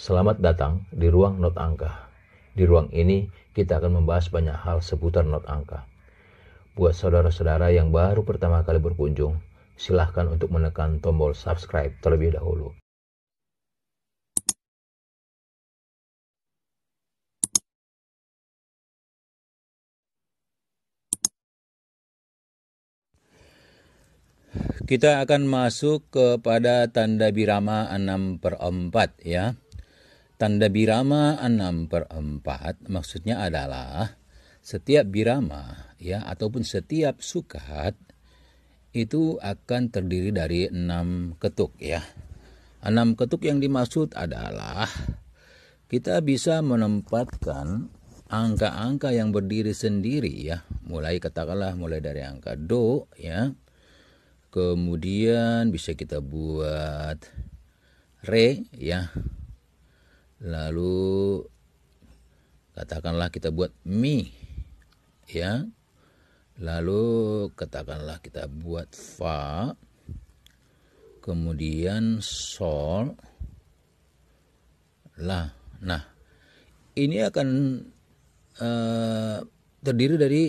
Selamat datang di ruang not angka. Di ruang ini kita akan membahas banyak hal seputar not angka. Buat saudara-saudara yang baru pertama kali berkunjung, silahkan untuk menekan tombol subscribe terlebih dahulu. Kita akan masuk kepada tanda birama 6 per 4 ya. Tanda birama enam per 4 maksudnya adalah setiap birama ya ataupun setiap sukat itu akan terdiri dari enam ketuk ya. enam ketuk yang dimaksud adalah kita bisa menempatkan angka-angka yang berdiri sendiri ya. Mulai katakanlah mulai dari angka do ya. Kemudian bisa kita buat re ya lalu katakanlah kita buat mi ya lalu katakanlah kita buat fa kemudian sol la nah ini akan uh, terdiri dari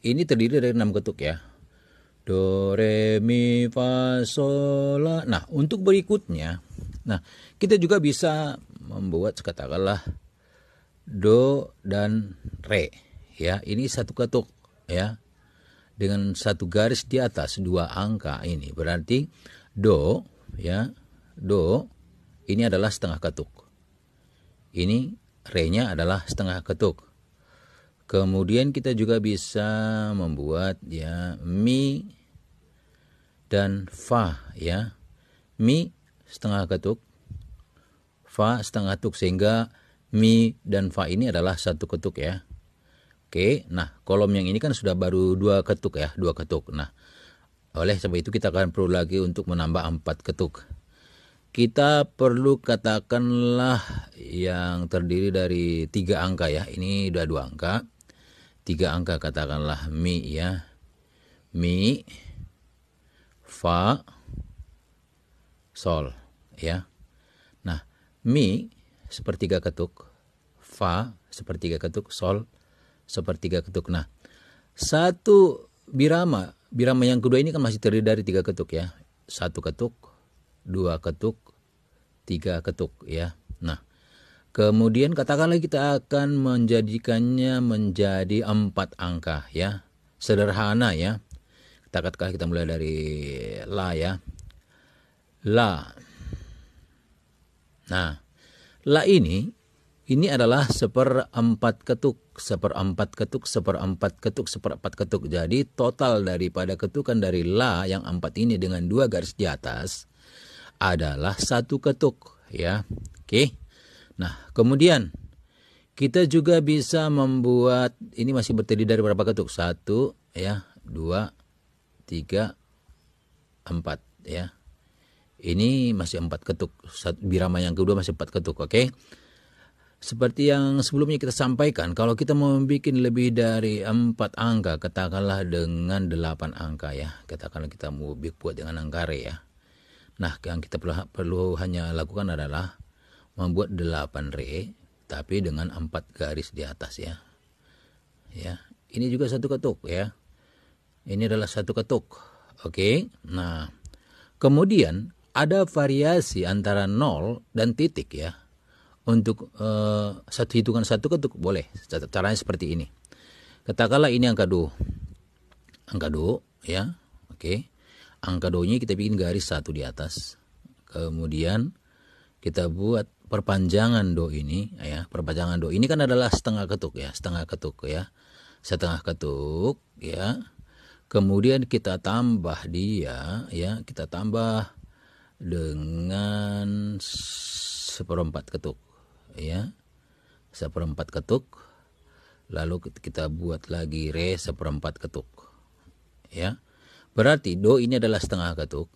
ini terdiri dari enam ketuk ya do re mi fa sol la nah untuk berikutnya nah kita juga bisa membuat katakanlah do dan re ya ini satu ketuk ya dengan satu garis di atas dua angka ini berarti do ya do ini adalah setengah ketuk ini re-nya adalah setengah ketuk kemudian kita juga bisa membuat ya mi dan fa ya mi setengah ketuk fa setengah tuk sehingga mi dan fa ini adalah satu ketuk ya. Oke, nah kolom yang ini kan sudah baru dua ketuk ya, dua ketuk. Nah, oleh sebab itu kita akan perlu lagi untuk menambah empat ketuk. Kita perlu katakanlah yang terdiri dari tiga angka ya. Ini sudah dua angka, tiga angka katakanlah mi ya, mi, fa, sol ya. Mi sepertiga ketuk, Fa sepertiga ketuk, Sol sepertiga ketuk. Nah, satu birama, birama yang kedua ini kan masih terdiri dari tiga ketuk ya. Satu ketuk, dua ketuk, tiga ketuk ya. Nah, kemudian katakanlah kita akan menjadikannya menjadi empat angka ya. Sederhana ya. Kita katakan kita mulai dari La ya. La. Nah, la ini ini adalah seperempat ketuk, seperempat ketuk, seperempat ketuk, seperempat ketuk. Jadi total daripada ketukan dari la yang empat ini dengan dua garis di atas adalah satu ketuk, ya. Oke. Nah, kemudian kita juga bisa membuat ini masih berdiri dari berapa ketuk? Satu, ya, dua, tiga, empat, ya. Ini masih empat ketuk. Birama yang kedua masih empat ketuk, oke? Okay? Seperti yang sebelumnya kita sampaikan, kalau kita mau membuat lebih dari empat angka, katakanlah dengan delapan angka ya. Katakanlah kita mau buat dengan angka re ya. Nah, yang kita perlu, perlu hanya lakukan adalah membuat delapan re, tapi dengan empat garis di atas ya. Ya, ini juga satu ketuk ya. Ini adalah satu ketuk. Oke, nah kemudian ada variasi antara nol dan titik ya untuk uh, satu hitungan satu ketuk boleh caranya seperti ini katakanlah ini angka do angka do ya oke angka do ini kita bikin garis satu di atas kemudian kita buat perpanjangan do ini ya perpanjangan do ini kan adalah setengah ketuk ya setengah ketuk ya setengah ketuk ya kemudian kita tambah dia ya kita tambah dengan seperempat ketuk ya seperempat ketuk lalu kita buat lagi re seperempat ketuk ya berarti do ini adalah setengah ketuk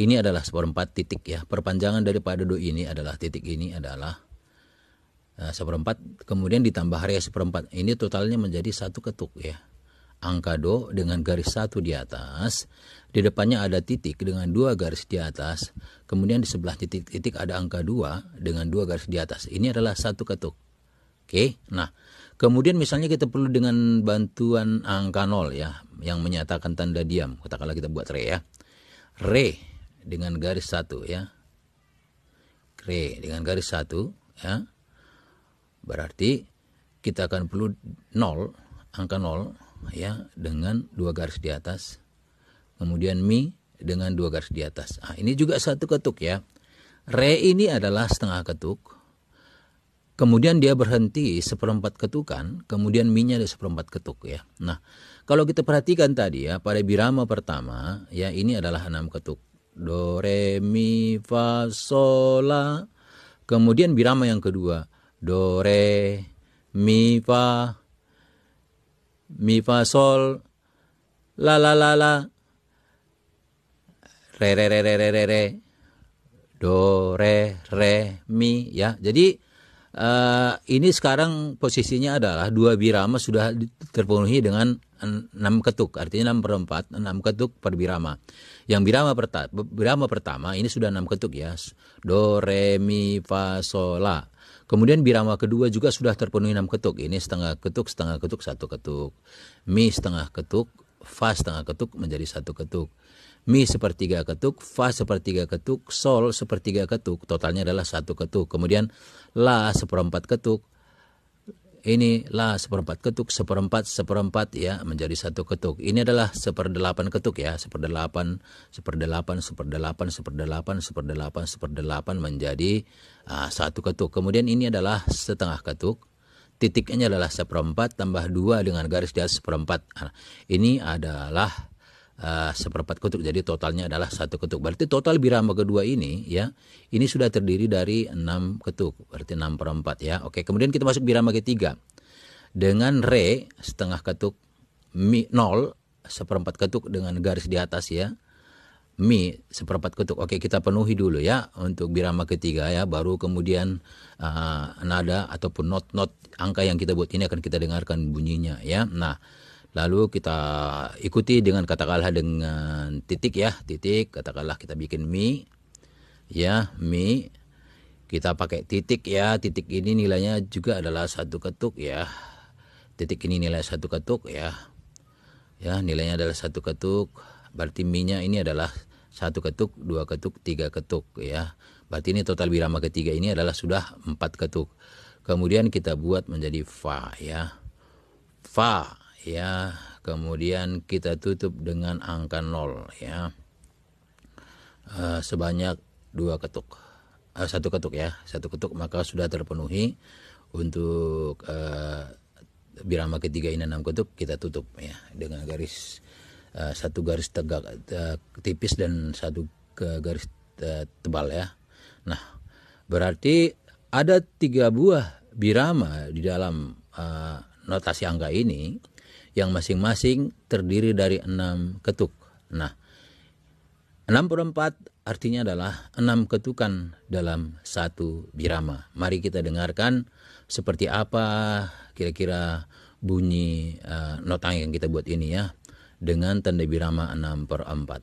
ini adalah seperempat titik ya perpanjangan daripada do ini adalah titik ini adalah eh, seperempat kemudian ditambah re seperempat ini totalnya menjadi satu ketuk ya angka do dengan garis satu di atas. Di depannya ada titik dengan dua garis di atas. Kemudian di sebelah titik-titik ada angka dua dengan dua garis di atas. Ini adalah satu ketuk. Oke, nah kemudian misalnya kita perlu dengan bantuan angka nol ya, yang menyatakan tanda diam. Katakanlah kita buat re ya. Re dengan garis satu ya. Re dengan garis satu ya. Berarti kita akan perlu nol angka nol ya dengan dua garis di atas. Kemudian mi dengan dua garis di atas. Ah, ini juga satu ketuk ya. Re ini adalah setengah ketuk. Kemudian dia berhenti seperempat ketukan, kemudian mi-nya ada seperempat ketuk ya. Nah, kalau kita perhatikan tadi ya, pada birama pertama ya ini adalah enam ketuk. Do, re, mi, fa, sol, la. Kemudian birama yang kedua. Do, re, mi, fa, mi fa sol la la la la re re re re re re re do re re mi ya jadi uh, ini sekarang posisinya adalah dua birama sudah terpenuhi dengan enam ketuk artinya enam perempat enam ketuk per birama yang birama pertama birama pertama ini sudah enam ketuk ya do re mi fa sol la Kemudian birama kedua juga sudah terpenuhi enam ketuk. Ini setengah ketuk, setengah ketuk, satu ketuk. Mi setengah ketuk, fa setengah ketuk menjadi satu ketuk. Mi sepertiga ketuk, fa sepertiga ketuk, sol sepertiga ketuk. Totalnya adalah satu ketuk. Kemudian la seperempat ketuk, ini la seperempat ketuk, seperempat, seperempat ya menjadi satu ketuk. Ini adalah seperdelapan ketuk ya, seperdelapan, seperdelapan, seperdelapan, seperdelapan, seperdelapan, seperdelapan menjadi uh, satu ketuk. Kemudian ini adalah setengah ketuk. Titiknya adalah seperempat tambah dua dengan garis di atas seperempat. Ah, ini adalah uh, seperempat kutub Jadi totalnya adalah satu ketuk. Berarti total birama kedua ini ya, ini sudah terdiri dari enam ketuk. Berarti enam perempat ya. Oke, kemudian kita masuk birama ketiga dengan re setengah ketuk, mi nol seperempat ketuk dengan garis di atas ya. Mi seperempat ketuk. Oke, kita penuhi dulu ya untuk birama ketiga ya, baru kemudian uh, nada ataupun not-not angka yang kita buat ini akan kita dengarkan bunyinya ya. Nah, lalu kita ikuti dengan katakanlah dengan titik ya titik katakanlah kita bikin mi ya mi kita pakai titik ya titik ini nilainya juga adalah satu ketuk ya titik ini nilai satu ketuk ya ya nilainya adalah satu ketuk berarti mi nya ini adalah satu ketuk dua ketuk tiga ketuk ya berarti ini total birama ketiga ini adalah sudah empat ketuk kemudian kita buat menjadi fa ya fa ya kemudian kita tutup dengan angka 0 ya eh, sebanyak dua ketuk eh, satu ketuk ya satu ketuk maka sudah terpenuhi untuk uh, birama ketiga ini enam ketuk kita tutup ya dengan garis uh, satu garis tegak uh, tipis dan satu ke garis uh, tebal ya nah berarti ada tiga buah birama di dalam uh, notasi angka ini yang masing-masing terdiri dari enam ketuk. Nah, enam per empat artinya adalah enam ketukan dalam satu birama. Mari kita dengarkan seperti apa kira-kira bunyi uh, notang yang kita buat ini ya dengan tanda birama enam per empat.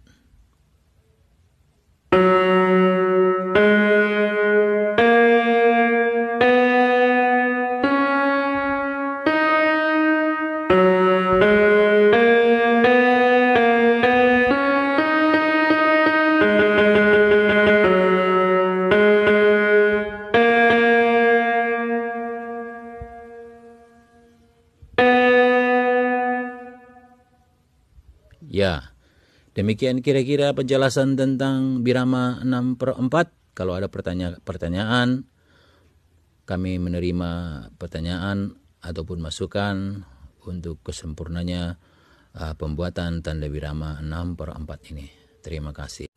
Demikian kira-kira penjelasan tentang birama 6 per 4. Kalau ada pertanyaan-pertanyaan, kami menerima pertanyaan ataupun masukan untuk kesempurnanya uh, pembuatan tanda birama 6 per 4 ini. Terima kasih.